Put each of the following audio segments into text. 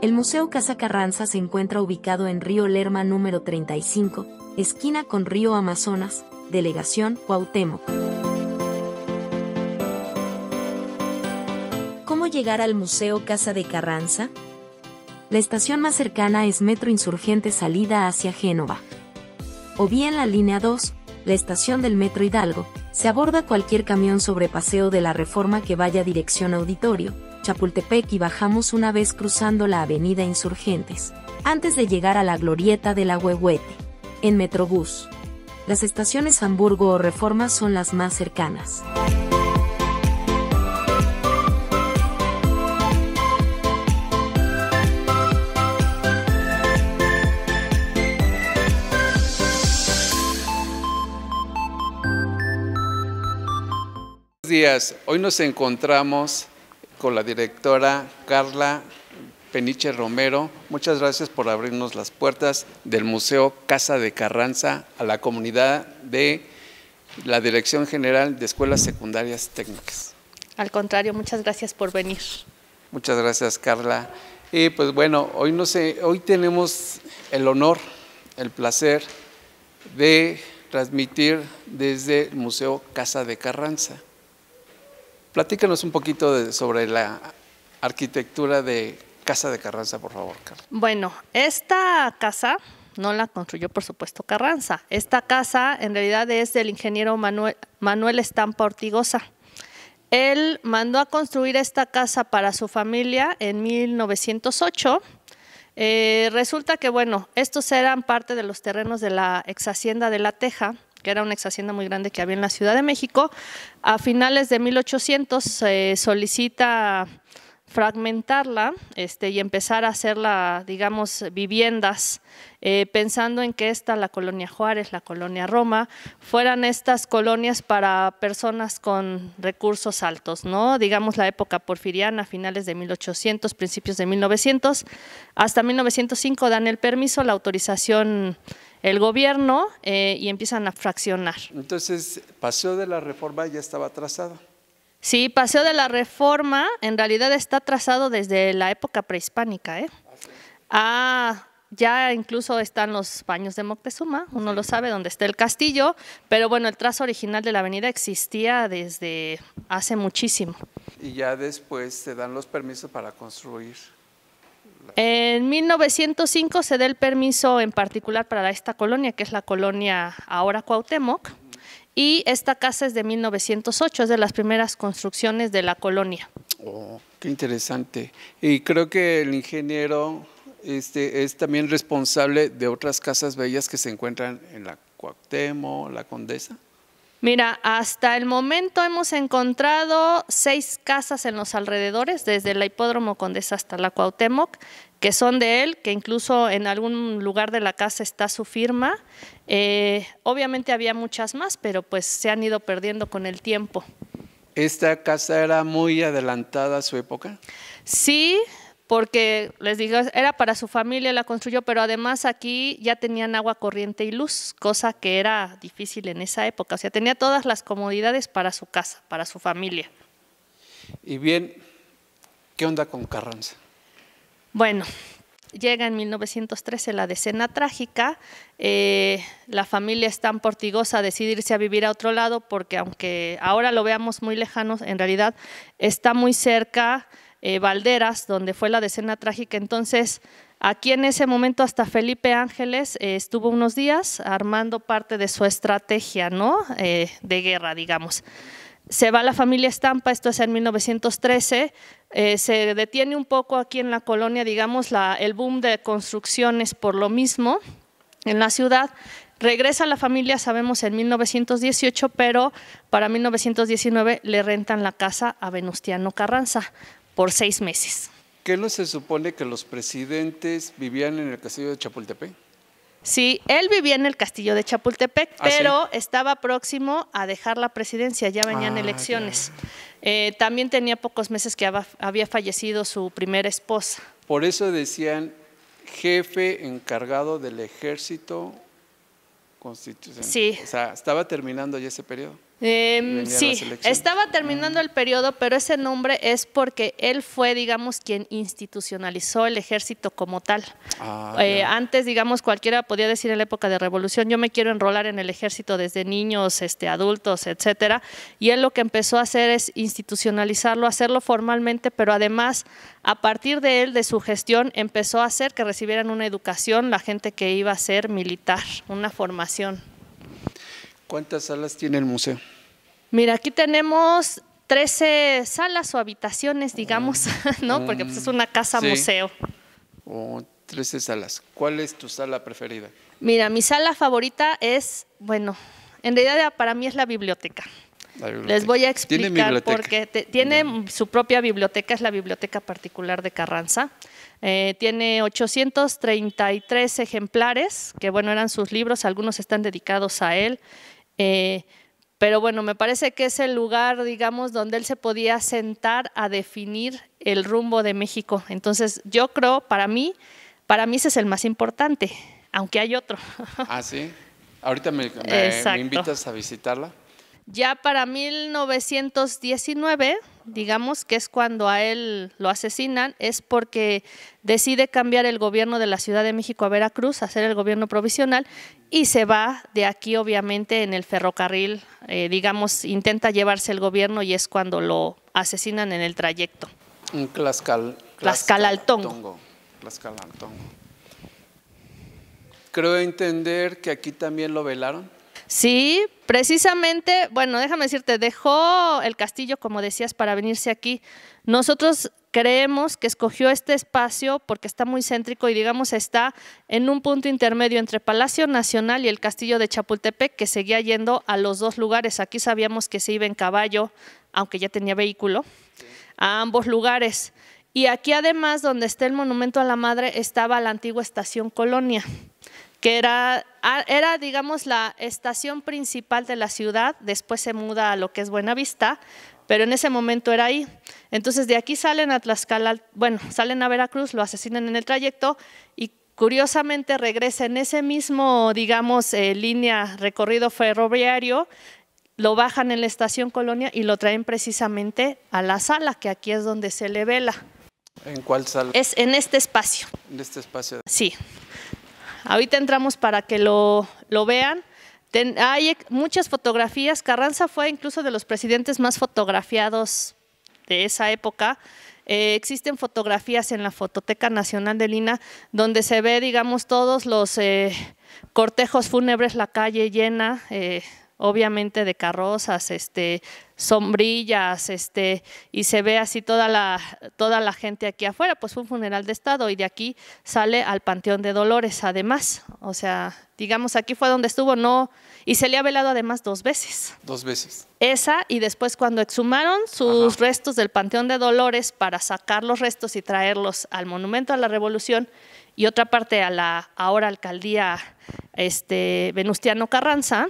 El Museo Casa Carranza se encuentra ubicado en Río Lerma número 35, esquina con Río Amazonas, Delegación Cuauhtémoc. ¿Cómo llegar al Museo Casa de Carranza? La estación más cercana es Metro Insurgente salida hacia Génova. O bien la línea 2, la estación del Metro Hidalgo, se aborda cualquier camión sobre paseo de la reforma que vaya dirección auditorio, Chapultepec y bajamos una vez cruzando la avenida Insurgentes, antes de llegar a la glorieta de la huehuete en Metrobús. Las estaciones Hamburgo o Reforma son las más cercanas. días. Hoy nos encontramos con la directora Carla Peniche Romero. Muchas gracias por abrirnos las puertas del Museo Casa de Carranza a la comunidad de la Dirección General de Escuelas Secundarias Técnicas. Al contrario, muchas gracias por venir. Muchas gracias, Carla. Y pues bueno, hoy no sé, hoy tenemos el honor, el placer de transmitir desde el Museo Casa de Carranza. Platícanos un poquito sobre la arquitectura de Casa de Carranza, por favor, Carlos. Bueno, esta casa no la construyó, por supuesto, Carranza. Esta casa en realidad es del ingeniero Manuel, Manuel Estampa Ortigosa. Él mandó a construir esta casa para su familia en 1908. Eh, resulta que, bueno, estos eran parte de los terrenos de la ex hacienda de La Teja que era una ex hacienda muy grande que había en la Ciudad de México. A finales de 1800 se solicita fragmentarla este, y empezar a hacerla, digamos, viviendas, eh, pensando en que esta, la colonia Juárez, la colonia Roma, fueran estas colonias para personas con recursos altos, ¿no? Digamos la época porfiriana, finales de 1800, principios de 1900, hasta 1905 dan el permiso, la autorización el gobierno eh, y empiezan a fraccionar. Entonces, Paseo de la Reforma ya estaba trazado. Sí, Paseo de la Reforma en realidad está trazado desde la época prehispánica. ¿eh? Ah, ah, ya incluso están los baños de Moctezuma, uno lo sabe, donde está el castillo, pero bueno, el trazo original de la avenida existía desde hace muchísimo. Y ya después se dan los permisos para construir. En 1905 se da el permiso en particular para esta colonia, que es la colonia ahora Cuauhtémoc, y esta casa es de 1908, es de las primeras construcciones de la colonia. Oh, qué interesante. Y creo que el ingeniero este, es también responsable de otras casas bellas que se encuentran en la Cuauhtémoc, la Condesa. Mira, hasta el momento hemos encontrado seis casas en los alrededores, desde la hipódromo Condesa hasta la Cuauhtémoc, que son de él, que incluso en algún lugar de la casa está su firma. Eh, obviamente había muchas más, pero pues se han ido perdiendo con el tiempo. ¿Esta casa era muy adelantada a su época? Sí, porque les digo, era para su familia, la construyó, pero además aquí ya tenían agua corriente y luz, cosa que era difícil en esa época. O sea, tenía todas las comodidades para su casa, para su familia. Y bien, ¿qué onda con Carranza? Bueno, llega en 1913 la decena trágica, eh, la familia es tan portigosa decidirse a vivir a otro lado porque aunque ahora lo veamos muy lejano, en realidad está muy cerca eh, donde fue la decena trágica. Entonces, aquí en ese momento hasta Felipe Ángeles eh, estuvo unos días armando parte de su estrategia ¿no? Eh, de guerra, digamos. Se va la familia Estampa, esto es en 1913, eh, se detiene un poco aquí en la colonia, digamos, el boom de construcciones por lo mismo en la ciudad, Regresa la familia, sabemos, en 1918, pero para 1919 le rentan la casa a Venustiano Carranza por seis meses. ¿Qué no se supone que los presidentes vivían en el castillo de Chapultepec? Sí, él vivía en el castillo de Chapultepec, ah, pero estaba próximo a dejar la presidencia, ya venían ah, elecciones. Eh, también tenía pocos meses que había fallecido su primera esposa. Por eso decían jefe encargado del ejército constitucional. Sí. O sea, estaba terminando ya ese periodo. Em, sí, estaba terminando mm. el periodo, pero ese nombre es porque él fue, digamos, quien institucionalizó el ejército como tal. Ah, eh, antes, digamos, cualquiera podía decir en la época de revolución, yo me quiero enrolar en el ejército desde niños, este, adultos, etcétera. Y él lo que empezó a hacer es institucionalizarlo, hacerlo formalmente, pero además, a partir de él, de su gestión, empezó a hacer que recibieran una educación la gente que iba a ser militar, una formación. ¿Cuántas salas tiene el museo? Mira, aquí tenemos 13 salas o habitaciones, digamos, ¿no? Porque pues, es una casa mm, museo. 13 salas. ¿Cuál es tu sala preferida? Mira, mi sala favorita es, bueno, en realidad para mí es la biblioteca. Les voy a explicar porque tiene su propia biblioteca, es la biblioteca particular de Carranza. Eh, tiene 833 ejemplares, que bueno, eran sus libros, algunos están dedicados a él. Eh, pero bueno, me parece que es el lugar, digamos, donde él se podía sentar a definir el rumbo de México. Entonces, yo creo, para mí, para mí ese es el más importante, aunque hay otro. Ah, sí. Ahorita me invitas a visitarla. Ya para 1919, digamos que es cuando a él lo asesinan, es porque decide cambiar el gobierno de la Ciudad de México a Veracruz, hacer el gobierno provisional, y se va de aquí obviamente en el ferrocarril, eh, digamos, intenta llevarse el gobierno y es cuando lo asesinan en el trayecto. Creo entender que aquí también lo velaron. Sí, precisamente, bueno, déjame decirte, dejó el castillo, como decías, para venirse aquí. Nosotros creemos que escogió este espacio porque está muy céntrico y digamos está en un punto intermedio entre Palacio Nacional y el Castillo de Chapultepec, que seguía yendo a los dos lugares. Aquí sabíamos que se iba en caballo, aunque ya tenía vehículo, a ambos lugares. Y aquí además, donde está el Monumento a la Madre, estaba la antigua Estación Colonia que era, era, digamos, la estación principal de la ciudad, después se muda a lo que es Buenavista, pero en ese momento era ahí. Entonces de aquí salen a Tlaxcala, bueno, salen a Veracruz, lo asesinan en el trayecto y curiosamente regresa en ese mismo, digamos, eh, línea recorrido ferroviario, lo bajan en la estación Colonia y lo traen precisamente a la sala, que aquí es donde se le vela. ¿En cuál sala? Es en este espacio. En este espacio. Sí ahorita entramos para que lo, vean. hay muchas fotografías. Carranza fue incluso de los presidentes más fotografiados de esa época. Eh, existen fotografías en la Fototeca Nacional de Lina donde se ve, digamos, todos los eh, cortejos fúnebres, la calle llena. Eh, obviamente de carrozas, este, sombrillas, este, y se ve así toda la, toda la gente aquí afuera, pues fue un funeral de Estado y de aquí sale al Panteón de Dolores, además, o sea, digamos, aquí fue donde estuvo, no, y se le ha velado además dos veces. Dos veces. Esa, y después cuando exhumaron sus restos del Panteón de Dolores para sacar los restos y traerlos al Monumento a la Revolución, y otra parte a la ahora alcaldía este, Venustiano Carranza,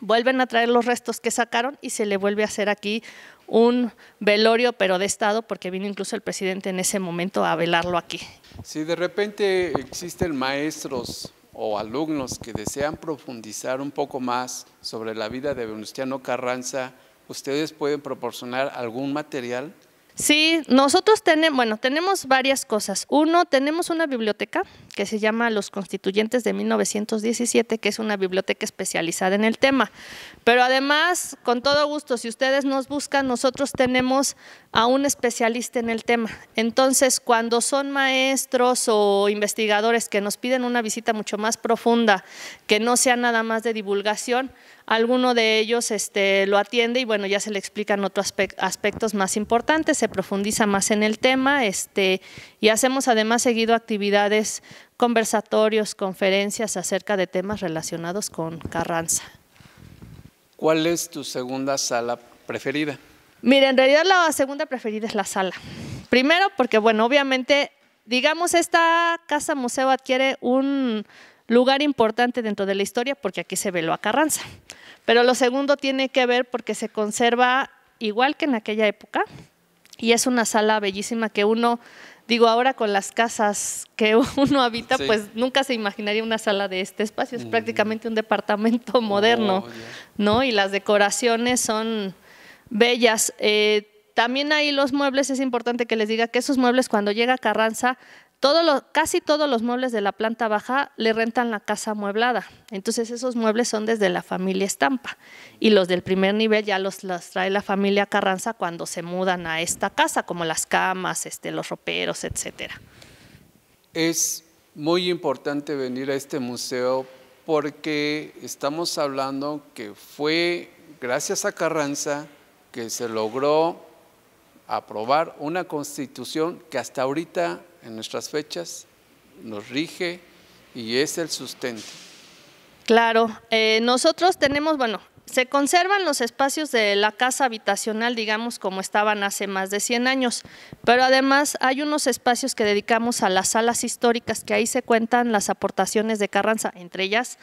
vuelven a traer los restos que sacaron y se le vuelve a hacer aquí un velorio, pero de Estado, porque vino incluso el presidente en ese momento a velarlo aquí. Si de repente existen maestros o alumnos que desean profundizar un poco más sobre la vida de Venustiano Carranza, ¿ustedes pueden proporcionar algún material? Sí, nosotros tenemos, bueno, tenemos varias cosas. Uno, tenemos una biblioteca que se llama Los Constituyentes de 1917, que es una biblioteca especializada en el tema. Pero además, con todo gusto, si ustedes nos buscan, nosotros tenemos a un especialista en el tema. Entonces, cuando son maestros o investigadores que nos piden una visita mucho más profunda, que no sea nada más de divulgación, alguno de ellos este, lo atiende y bueno, ya se le explican otros aspectos más importantes, se profundiza más en el tema este, y hacemos además seguido actividades conversatorios, conferencias acerca de temas relacionados con Carranza. ¿Cuál es tu segunda sala preferida? Mira, en realidad la segunda preferida es la sala. Primero porque, bueno, obviamente, digamos, esta casa museo adquiere un lugar importante dentro de la historia porque aquí se veló a Carranza. Pero lo segundo tiene que ver porque se conserva igual que en aquella época y es una sala bellísima que uno digo, ahora con las casas que uno habita, pues nunca se imaginaría una sala de este espacio, es mm. prácticamente un departamento moderno, oh, ¿no? Y las decoraciones son bellas. Eh, también ahí los muebles, es importante que les diga que esos muebles cuando llega Carranza casi todos los muebles de la planta baja le rentan la casa amueblada. Entonces esos muebles son desde la familia Estampa y los del primer nivel ya los, trae la familia Carranza cuando se mudan a esta casa, como las camas, este, los roperos, etcétera. Es muy importante venir a este museo porque estamos hablando que fue gracias a Carranza que se logró aprobar una constitución que hasta ahorita en nuestras fechas, nos rige y es el sustento. Claro, eh, nosotros tenemos, bueno, se conservan los espacios de la casa habitacional, digamos, como estaban hace más de 100 años, pero además hay unos espacios que dedicamos a las salas históricas, que ahí se cuentan las aportaciones de Carranza, entre ellas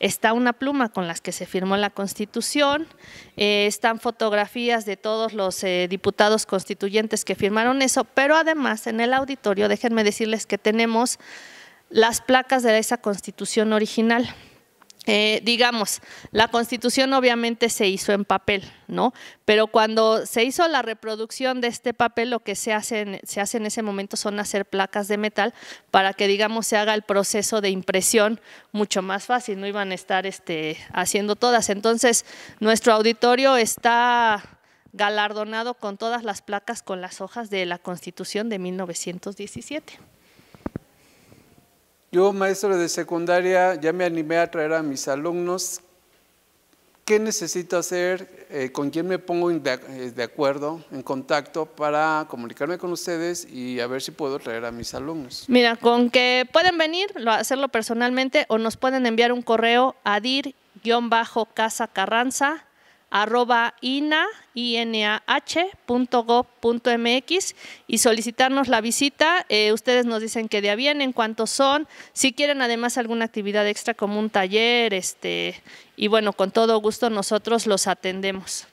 está una pluma con las que se firmó la Constitución, eh, están fotografías de todos los eh, diputados constituyentes que firmaron eso, pero además en el auditorio, déjenme decirles que tenemos las placas de esa Constitución original. Eh, digamos, la constitución obviamente se hizo en papel, ¿no? Pero cuando se hizo la reproducción de este papel, lo que se hace, en, se hace en ese momento son hacer placas de metal para que, digamos, se haga el proceso de impresión mucho más fácil, no iban a estar este, haciendo todas. Entonces, nuestro auditorio está galardonado con todas las placas con las hojas de la constitución de 1917. Yo, maestro de secundaria, ya me animé a traer a mis alumnos. ¿Qué necesito hacer? Eh, ¿Con quién me pongo eh, de, acuerdo, en contacto, para comunicarme con ustedes y a ver si puedo traer a mis alumnos? Mira, con que pueden venir, hacerlo personalmente, o nos pueden enviar un correo a dir carranza arroba ina, y solicitarnos la visita. Eh, ustedes nos dicen qué día en cuántos son, si quieren además alguna actividad extra como un taller, este, y bueno, con todo gusto nosotros los atendemos.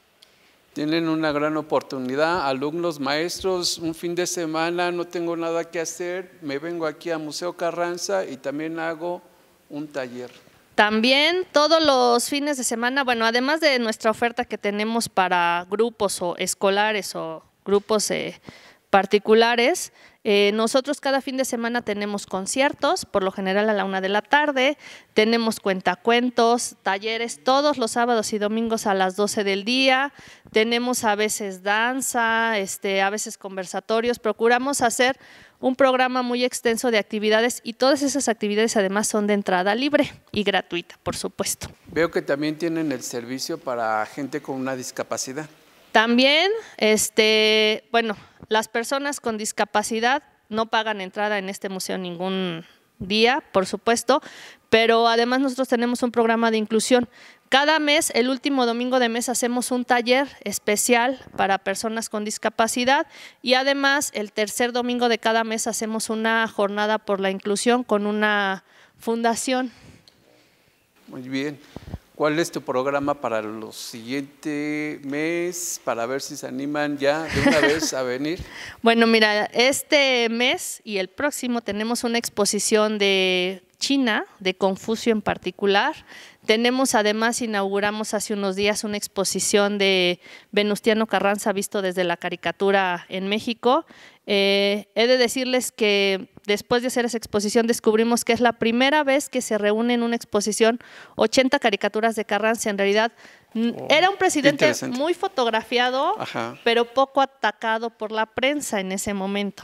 Tienen una gran oportunidad, alumnos, maestros, un fin de semana, no tengo nada que hacer, me vengo aquí a Museo Carranza y también hago un taller. También todos los fines de semana, bueno, además de nuestra oferta que tenemos para grupos o escolares o grupos eh, particulares, eh, nosotros cada fin de semana tenemos conciertos, por lo general a la una de la tarde, tenemos cuentacuentos, talleres todos los sábados y domingos a las 12 del día, tenemos a veces danza, este, a veces conversatorios, procuramos hacer un programa muy extenso de actividades y todas esas actividades además son de entrada libre y gratuita, por supuesto. Veo que también tienen el servicio para gente con una discapacidad. También, este, bueno, las personas con discapacidad no pagan entrada en este museo ningún día, por supuesto, pero además nosotros tenemos un programa de inclusión. Cada mes, el último domingo de mes, hacemos un taller especial para personas con discapacidad y además el tercer domingo de cada mes hacemos una jornada por la inclusión con una fundación. Muy bien. ¿Cuál es tu programa para los siguientes mes? Para ver si se animan ya de una vez a venir. bueno, mira, este mes y el próximo tenemos una exposición de China, de Confucio en particular. Tenemos además, inauguramos hace unos días una exposición de Venustiano Carranza visto desde la caricatura en México. Eh, he de decirles que después de hacer esa exposición descubrimos que es la primera vez que se reúnen en una exposición 80 caricaturas de Carranza. En realidad oh, era un presidente muy fotografiado, pero poco atacado por la prensa en ese momento.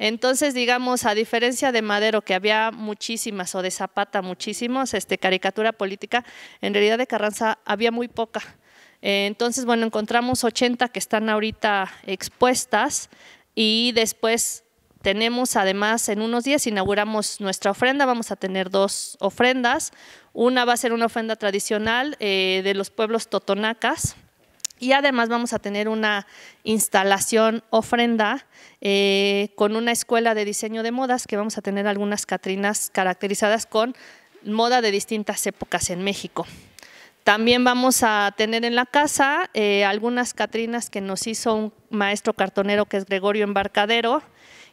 Entonces, digamos, a diferencia de Madero, que había muchísimas, o de Zapata, muchísimos, este, caricatura política, en realidad de Carranza había muy poca. Eh, entonces, bueno, encontramos 80 que están ahorita expuestas y después tenemos además en unos días, inauguramos nuestra ofrenda, vamos a tener dos ofrendas. Una va a ser una ofrenda tradicional eh, de los pueblos totonacas y además vamos a tener una instalación ofrenda eh, con una escuela de diseño de modas que vamos a tener algunas Catrinas caracterizadas con moda de distintas épocas en México. También vamos a tener en la casa eh, algunas Catrinas que nos hizo un maestro cartonero que es Gregorio Embarcadero,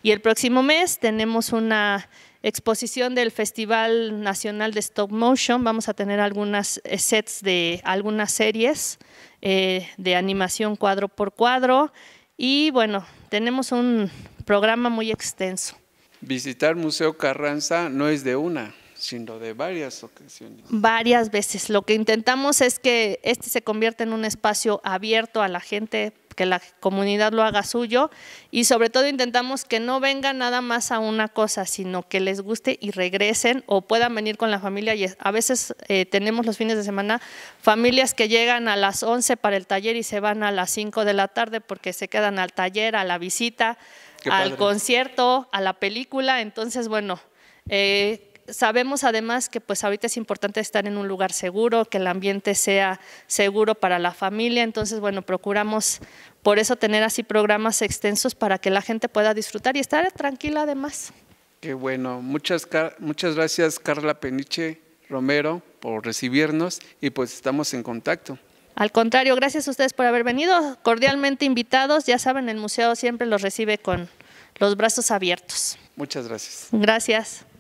y el próximo mes tenemos una exposición del Festival Nacional de Stop Motion. Vamos a tener algunas eh, sets de algunas series eh, de animación cuadro por cuadro. Y bueno, tenemos un programa muy extenso. Visitar Museo Carranza no es de una, sino de varias ocasiones. Varias veces. Lo que intentamos es que este se convierta en un espacio abierto a la gente que la comunidad lo haga suyo y sobre todo intentamos que no vengan nada más a una cosa, sino que les guste y regresen o puedan venir con la familia. Y a veces eh, tenemos los fines de semana familias que llegan a las 11 para el taller y se van a las 5 de la tarde porque se quedan al taller, a la visita, al concierto, a la película. Entonces, bueno, eh, sabemos además que pues ahorita es importante estar en un lugar seguro, que el ambiente sea seguro para la familia, entonces bueno, procuramos por eso tener así programas extensos para que la gente pueda disfrutar y estar tranquila además. Qué bueno, muchas, muchas gracias Carla Peniche Romero por recibirnos y pues estamos en contacto. Al contrario, gracias a ustedes por haber venido, cordialmente invitados, ya saben, el museo siempre los recibe con los brazos abiertos. Muchas gracias. Gracias.